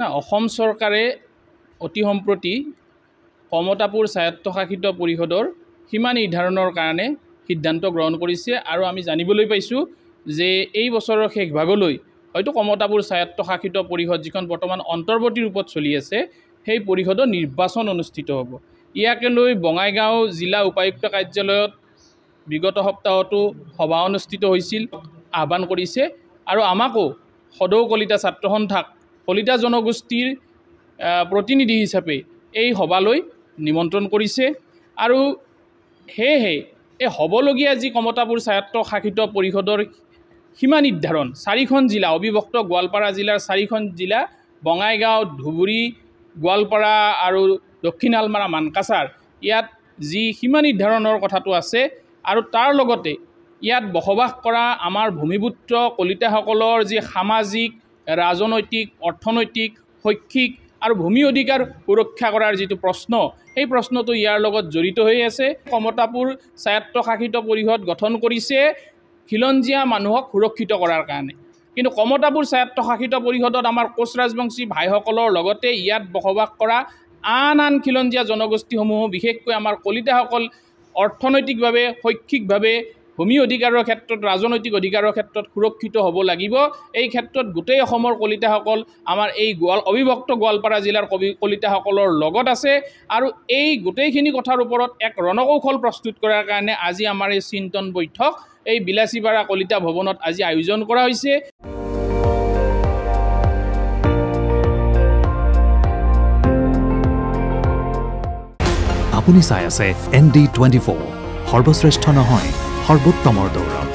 না অসম চৰকাৰে অতি সম্প্ৰতি কমতাপুৰ স্বায়ত্তশাসিত পৰিষদৰ সীমা নিৰ্ধাৰণৰ কাৰণে সিদ্ধান্ত গ্ৰহণ কৰিছে আৰু আমি জানিবলৈ পাইছোঁ যে এই বছৰৰ শেষভাগলৈ হয়তো কমতাপুৰ স্বায়ত্তশাসিত পৰিষদ যিখন বৰ্তমান অন্তৰ্বৰ্তী ৰূপত চলি আছে সেই পৰিষদৰ নিৰ্বাচন অনুষ্ঠিত হ'ব ইয়াকে লৈ বঙাইগাঁও জিলা উপায়ুক্ত কাৰ্যালয়ত বিগত সপ্তাহতো সভা অনুষ্ঠিত হৈছিল আহ্বান কৰিছে আৰু আমাকো সদৌ কলিতা ছাত্ৰ সন্থাক কলিতা জনগোষ্ঠীৰ প্ৰতিনিধি হিচাপে এই সভালৈ নিমন্ত্ৰণ কৰিছে আৰু সেয়েহে এই হ'বলগীয়া যি কমতাপুৰ স্বায়ত্ত শাসিত পৰিষদৰ সীমা নিৰ্ধাৰণ চাৰিখন জিলা অবিভক্ত গোৱালপাৰা জিলাৰ চাৰিখন জিলা বঙাইগাঁও ধুবুৰী গোৱালপাৰা আৰু দক্ষিণ আলমাৰা মানকাছাৰ ইয়াত যি সীমা নিৰ্ধাৰণৰ কথাটো আছে আৰু তাৰ লগতে ইয়াত বসবাস কৰা আমাৰ ভূমিপুত্ৰ কলিতাসকলৰ যি সামাজিক ৰাজনৈতিক অৰ্থনৈতিক শৈক্ষিক আৰু ভূমি অধিকাৰ সুৰক্ষা কৰাৰ যিটো প্ৰশ্ন সেই প্ৰশ্নটো ইয়াৰ লগত জড়িত হৈ আছে কমতাপুৰ স্বায়ত্তশাসিত পৰিষদ গঠন কৰিছে খিলঞ্জীয়া মানুহক সুৰক্ষিত কৰাৰ কাৰণে কিন্তু কমতাপুৰ স্বায়ত্তশাসিত পৰিষদত আমাৰ কোচ ৰাজবংশী ভাইসকলৰ লগতে ইয়াত বসবাস কৰা আন আন খিলঞ্জীয়া জনগোষ্ঠীসমূহো বিশেষকৈ আমাৰ কলিতাসকল অৰ্থনৈতিকভাৱে শৈক্ষিকভাৱে ভূমি অধিকাৰৰ ক্ষেত্ৰত ৰাজনৈতিক অধিকাৰৰ ক্ষেত্ৰত সুৰক্ষিত হ'ব লাগিব এই ক্ষেত্ৰত গোটেই অসমৰ কলিতাসকল আমাৰ এই গোৱাল অবিভক্ত গোৱালপাৰা জিলাৰ কবি কলিতাসকলৰ লগত আছে আৰু এই গোটেইখিনি কথাৰ ওপৰত এক ৰণকৌশল প্ৰস্তুত কৰাৰ কাৰণে আজি আমাৰ এই চিন্তন বৈঠক এই বিলাচীপাৰা কলিতা ভৱনত আজি আয়োজন কৰা হৈছে আপুনি চাই আছে এন ডি টুৱেণ্টি ফ'ৰ সৰ্বশ্ৰেষ্ঠ নহয় সৰ্বোত্তমৰ দৌৰত